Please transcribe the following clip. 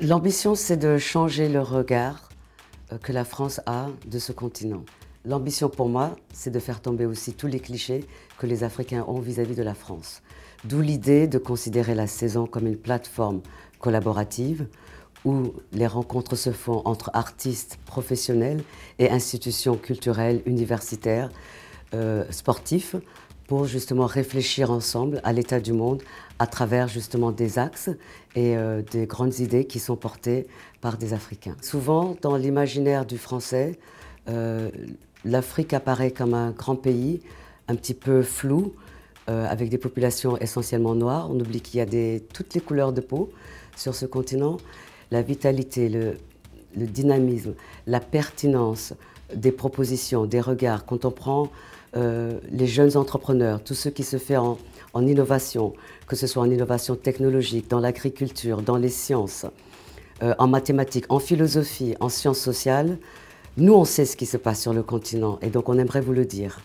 L'ambition, c'est de changer le regard euh, que la France a de ce continent. L'ambition pour moi, c'est de faire tomber aussi tous les clichés que les Africains ont vis-à-vis de la France. D'où l'idée de considérer la saison comme une plateforme collaborative où les rencontres se font entre artistes, professionnels et institutions culturelles, universitaires, euh, sportifs pour justement réfléchir ensemble à l'état du monde à travers justement des axes et euh, des grandes idées qui sont portées par des Africains. Souvent, dans l'imaginaire du Français, euh, l'Afrique apparaît comme un grand pays, un petit peu flou, avec des populations essentiellement noires. On oublie qu'il y a des, toutes les couleurs de peau sur ce continent. La vitalité, le, le dynamisme, la pertinence des propositions, des regards. Quand on prend euh, les jeunes entrepreneurs, tout ce qui se fait en, innovation, que ce soit en innovation technologique, dans l'agriculture, dans les sciences, euh, en mathématiques, en philosophie, en sciences sociales, nous on sait ce qui se passe sur le continent et donc on aimerait vous le dire.